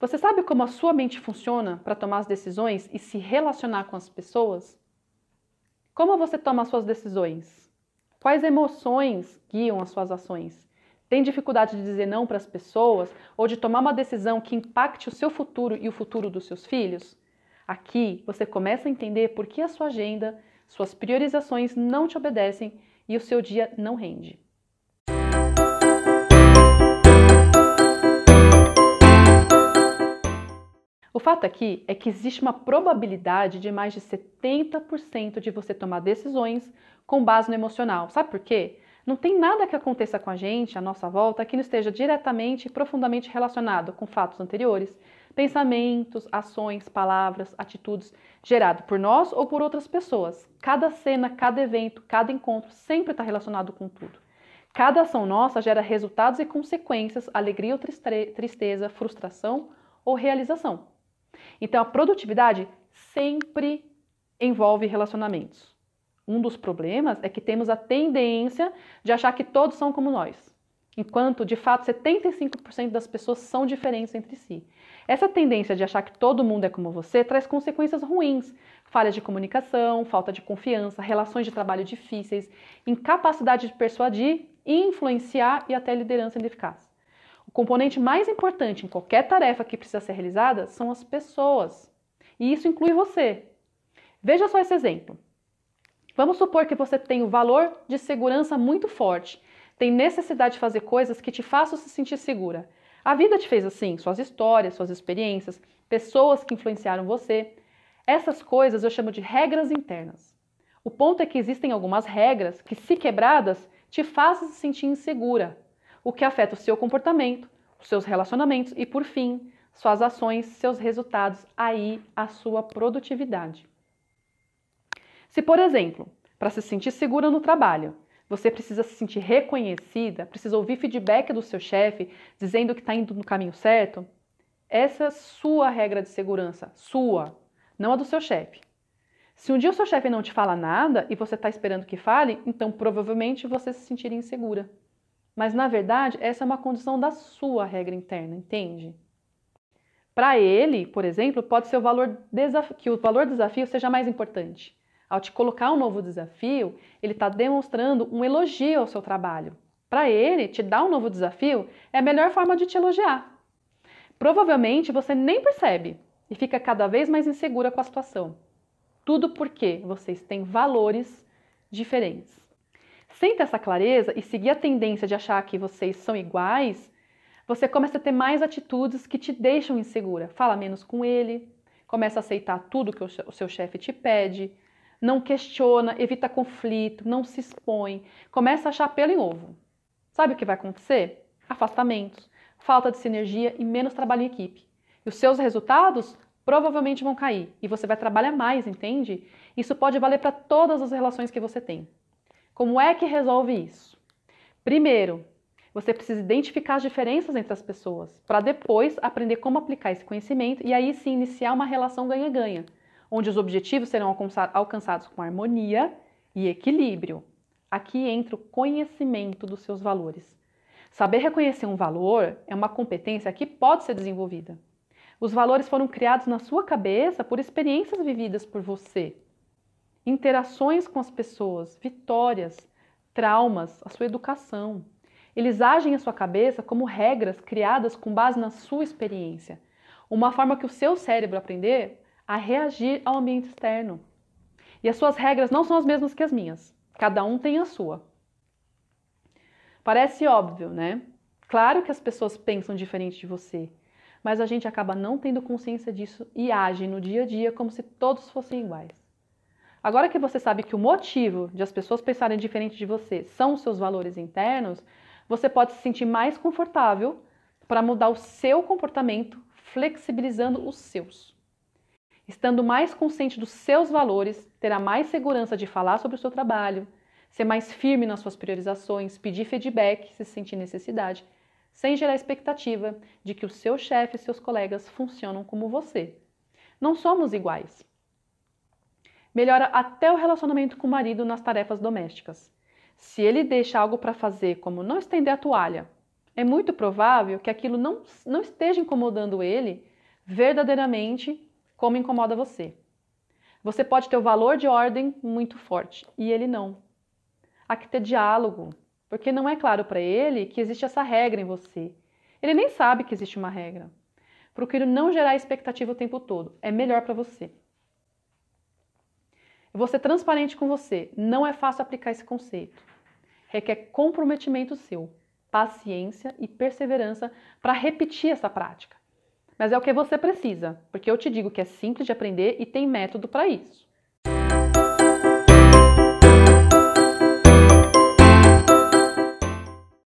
Você sabe como a sua mente funciona para tomar as decisões e se relacionar com as pessoas? Como você toma as suas decisões? Quais emoções guiam as suas ações? Tem dificuldade de dizer não para as pessoas ou de tomar uma decisão que impacte o seu futuro e o futuro dos seus filhos? Aqui você começa a entender por que a sua agenda, suas priorizações não te obedecem e o seu dia não rende. O fato aqui é que existe uma probabilidade de mais de 70% de você tomar decisões com base no emocional. Sabe por quê? Não tem nada que aconteça com a gente, à nossa volta, que não esteja diretamente e profundamente relacionado com fatos anteriores, pensamentos, ações, palavras, atitudes, gerado por nós ou por outras pessoas. Cada cena, cada evento, cada encontro sempre está relacionado com tudo. Cada ação nossa gera resultados e consequências, alegria ou tristeza, frustração ou realização. Então, a produtividade sempre envolve relacionamentos. Um dos problemas é que temos a tendência de achar que todos são como nós, enquanto de fato 75% das pessoas são diferentes entre si. Essa tendência de achar que todo mundo é como você traz consequências ruins, falhas de comunicação, falta de confiança, relações de trabalho difíceis, incapacidade de persuadir, influenciar e até liderança ineficaz componente mais importante em qualquer tarefa que precisa ser realizada são as pessoas. E isso inclui você. Veja só esse exemplo. Vamos supor que você tem um valor de segurança muito forte, tem necessidade de fazer coisas que te façam se sentir segura. A vida te fez assim, suas histórias, suas experiências, pessoas que influenciaram você. Essas coisas eu chamo de regras internas. O ponto é que existem algumas regras que, se quebradas, te fazem se sentir insegura o que afeta o seu comportamento, os seus relacionamentos e, por fim, suas ações, seus resultados, aí a sua produtividade. Se, por exemplo, para se sentir segura no trabalho, você precisa se sentir reconhecida, precisa ouvir feedback do seu chefe dizendo que está indo no caminho certo, essa é sua regra de segurança, sua, não a do seu chefe. Se um dia o seu chefe não te fala nada e você está esperando que fale, então provavelmente você se sentiria insegura. Mas na verdade, essa é uma condição da sua regra interna, entende? Para ele, por exemplo, pode ser o valor que o valor desafio seja mais importante. Ao te colocar um novo desafio, ele está demonstrando um elogio ao seu trabalho. Para ele, te dar um novo desafio é a melhor forma de te elogiar. Provavelmente você nem percebe e fica cada vez mais insegura com a situação. Tudo porque vocês têm valores diferentes. Sem ter essa clareza e seguir a tendência de achar que vocês são iguais, você começa a ter mais atitudes que te deixam insegura. Fala menos com ele, começa a aceitar tudo que o seu chefe te pede, não questiona, evita conflito, não se expõe, começa a achar pelo em ovo. Sabe o que vai acontecer? Afastamentos, falta de sinergia e menos trabalho em equipe. E os seus resultados provavelmente vão cair e você vai trabalhar mais, entende? Isso pode valer para todas as relações que você tem. Como é que resolve isso? Primeiro, você precisa identificar as diferenças entre as pessoas, para depois aprender como aplicar esse conhecimento e aí sim iniciar uma relação ganha-ganha, onde os objetivos serão alcançados com harmonia e equilíbrio. Aqui entra o conhecimento dos seus valores. Saber reconhecer um valor é uma competência que pode ser desenvolvida. Os valores foram criados na sua cabeça por experiências vividas por você interações com as pessoas, vitórias, traumas, a sua educação. Eles agem em sua cabeça como regras criadas com base na sua experiência, uma forma que o seu cérebro aprender a reagir ao ambiente externo. E as suas regras não são as mesmas que as minhas. Cada um tem a sua. Parece óbvio, né? Claro que as pessoas pensam diferente de você, mas a gente acaba não tendo consciência disso e age no dia a dia como se todos fossem iguais. Agora que você sabe que o motivo de as pessoas pensarem diferente de você são os seus valores internos, você pode se sentir mais confortável para mudar o seu comportamento, flexibilizando os seus. Estando mais consciente dos seus valores, terá mais segurança de falar sobre o seu trabalho, ser mais firme nas suas priorizações, pedir feedback se sentir necessidade, sem gerar expectativa de que o seu chefe e seus colegas funcionam como você. Não somos iguais melhora até o relacionamento com o marido nas tarefas domésticas. Se ele deixa algo para fazer, como não estender a toalha, é muito provável que aquilo não, não esteja incomodando ele verdadeiramente como incomoda você. Você pode ter o valor de ordem muito forte e ele não. Há que ter diálogo, porque não é claro para ele que existe essa regra em você. Ele nem sabe que existe uma regra. Procure não gerar expectativa o tempo todo, é melhor para você. Eu vou ser transparente com você. Não é fácil aplicar esse conceito. Requer comprometimento seu, paciência e perseverança para repetir essa prática. Mas é o que você precisa, porque eu te digo que é simples de aprender e tem método para isso.